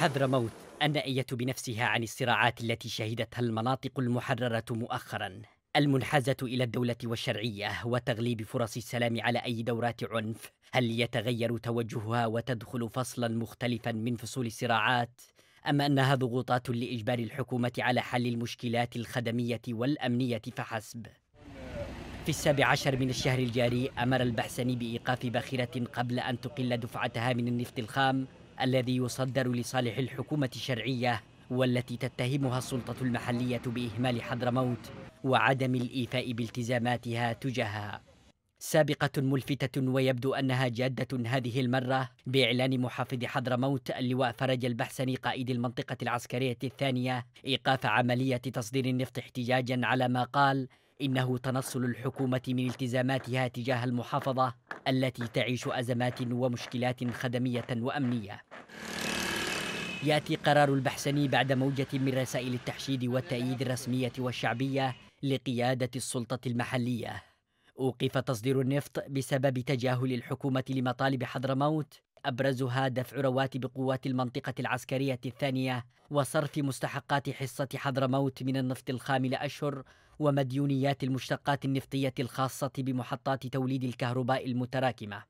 حضرموت النائية بنفسها عن الصراعات التي شهدتها المناطق المحررة مؤخرا المنحازة إلى الدولة والشرعية وتغليب فرص السلام على أي دورات عنف هل يتغير توجهها وتدخل فصلا مختلفا من فصول الصراعات أم أنها ضغوطات لإجبار الحكومة على حل المشكلات الخدمية والأمنية فحسب؟ في السابع عشر من الشهر الجاري أمر البحسني بإيقاف باخرة قبل أن تقل دفعتها من النفط الخام الذي يصدر لصالح الحكومة الشرعية والتي تتهمها السلطة المحلية بإهمال حضرموت وعدم الإيفاء بالتزاماتها تجاهها سابقة ملفتة ويبدو أنها جادة هذه المرة بإعلان محافظ حضرموت اللواء فرج البحسني قائد المنطقة العسكرية الثانية إيقاف عملية تصدير النفط احتجاجا على ما قال إنه تنصل الحكومة من التزاماتها تجاه المحافظة التي تعيش أزمات ومشكلات خدمية وأمنية يأتي قرار البحسني بعد موجة من رسائل التحشيد والتأييد الرسمية والشعبية لقيادة السلطة المحلية أوقف تصدير النفط بسبب تجاهل الحكومة لمطالب حضرموت أبرزها دفع رواتب قوات المنطقة العسكرية الثانية وصرف مستحقات حصة حضرموت من النفط الخام لأشهر ومديونيات المشتقات النفطية الخاصة بمحطات توليد الكهرباء المتراكمة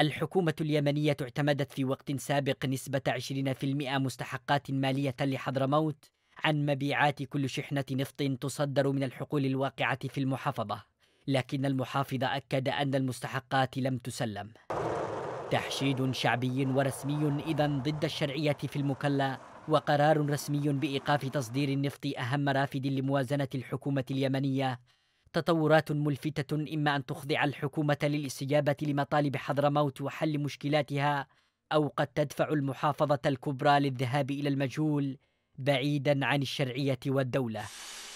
الحكومة اليمنية اعتمدت في وقت سابق نسبة 20% مستحقات مالية لحضرموت عن مبيعات كل شحنة نفط تصدر من الحقول الواقعة في المحافظة لكن المحافظ أكد أن المستحقات لم تسلم تحشيد شعبي ورسمي إذا ضد الشرعية في المكلا وقرار رسمي بإيقاف تصدير النفط أهم رافد لموازنة الحكومة اليمنية تطورات ملفتة إما أن تخضع الحكومة للاستجابة لمطالب حضرموت وحل مشكلاتها أو قد تدفع المحافظة الكبرى للذهاب إلى المجهول بعيدا عن الشرعية والدولة